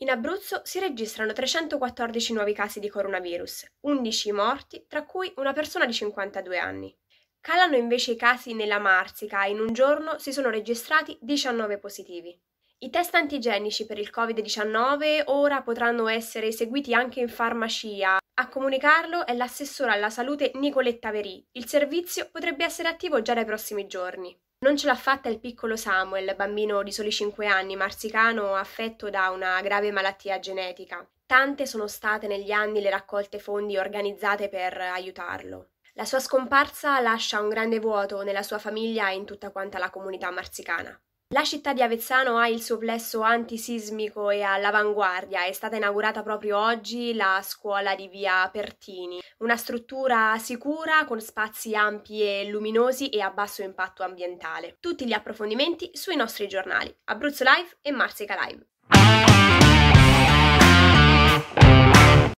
In Abruzzo si registrano 314 nuovi casi di coronavirus, 11 morti, tra cui una persona di 52 anni. Calano invece i casi nella Marsica e in un giorno si sono registrati 19 positivi. I test antigenici per il Covid-19 ora potranno essere eseguiti anche in farmacia. A comunicarlo è l'assessore alla salute Nicoletta Verì. Il servizio potrebbe essere attivo già dai prossimi giorni. Non ce l'ha fatta il piccolo Samuel, bambino di soli 5 anni, marsicano affetto da una grave malattia genetica. Tante sono state negli anni le raccolte fondi organizzate per aiutarlo. La sua scomparsa lascia un grande vuoto nella sua famiglia e in tutta quanta la comunità marsicana. La città di Avezzano ha il suo plesso antisismico e all'avanguardia. È stata inaugurata proprio oggi la scuola di via Pertini, una struttura sicura con spazi ampi e luminosi e a basso impatto ambientale. Tutti gli approfondimenti sui nostri giornali Abruzzo Live e Marsica Live.